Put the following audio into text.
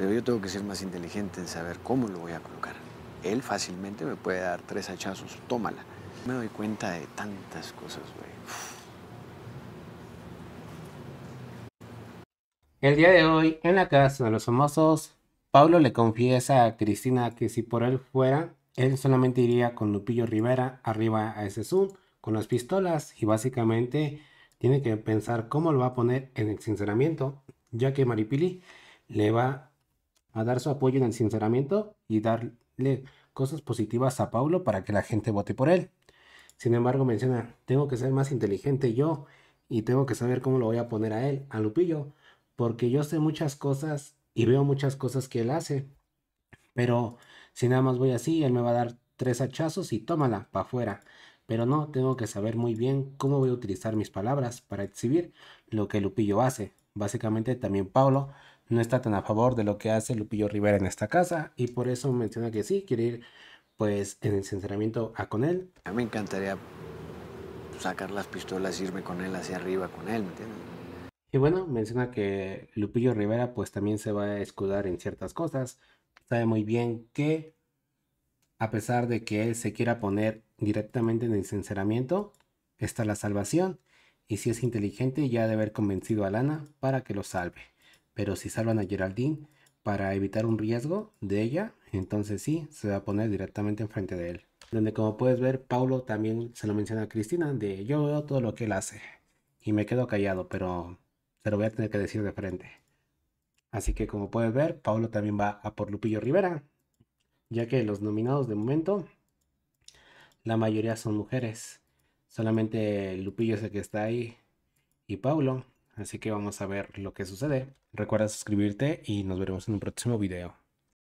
Pero yo tengo que ser más inteligente en saber cómo lo voy a colocar. Él fácilmente me puede dar tres hachazos, tómala. Me doy cuenta de tantas cosas, güey. El día de hoy, en la casa de los famosos, Pablo le confiesa a Cristina que si por él fuera, él solamente iría con Lupillo Rivera arriba a ese Zoom con las pistolas y básicamente tiene que pensar cómo lo va a poner en el sinceramiento, ya que Maripili le va a dar su apoyo en el sinceramiento y darle cosas positivas a Pablo. para que la gente vote por él. Sin embargo, menciona, tengo que ser más inteligente yo y tengo que saber cómo lo voy a poner a él, a Lupillo, porque yo sé muchas cosas y veo muchas cosas que él hace. Pero si nada más voy así, él me va a dar tres hachazos y tómala para afuera. Pero no, tengo que saber muy bien cómo voy a utilizar mis palabras para exhibir lo que Lupillo hace. Básicamente también Pablo no está tan a favor de lo que hace Lupillo Rivera en esta casa y por eso menciona que sí, quiere ir pues en el sinceramiento a con él. A mí me encantaría sacar las pistolas, irme con él hacia arriba, con él, ¿me entiendes? Y bueno, menciona que Lupillo Rivera pues también se va a escudar en ciertas cosas, sabe muy bien que a pesar de que él se quiera poner directamente en el sinceramiento, está la salvación y si es inteligente ya debe haber convencido a Lana para que lo salve. Pero si salvan a Geraldine para evitar un riesgo de ella, entonces sí, se va a poner directamente enfrente de él. Donde como puedes ver, Paulo también se lo menciona a Cristina de yo veo todo lo que él hace y me quedo callado, pero se lo voy a tener que decir de frente. Así que como puedes ver, Paulo también va a por Lupillo Rivera, ya que los nominados de momento, la mayoría son mujeres. Solamente Lupillo es el que está ahí y Paulo. Así que vamos a ver lo que sucede. Recuerda suscribirte y nos veremos en un próximo video.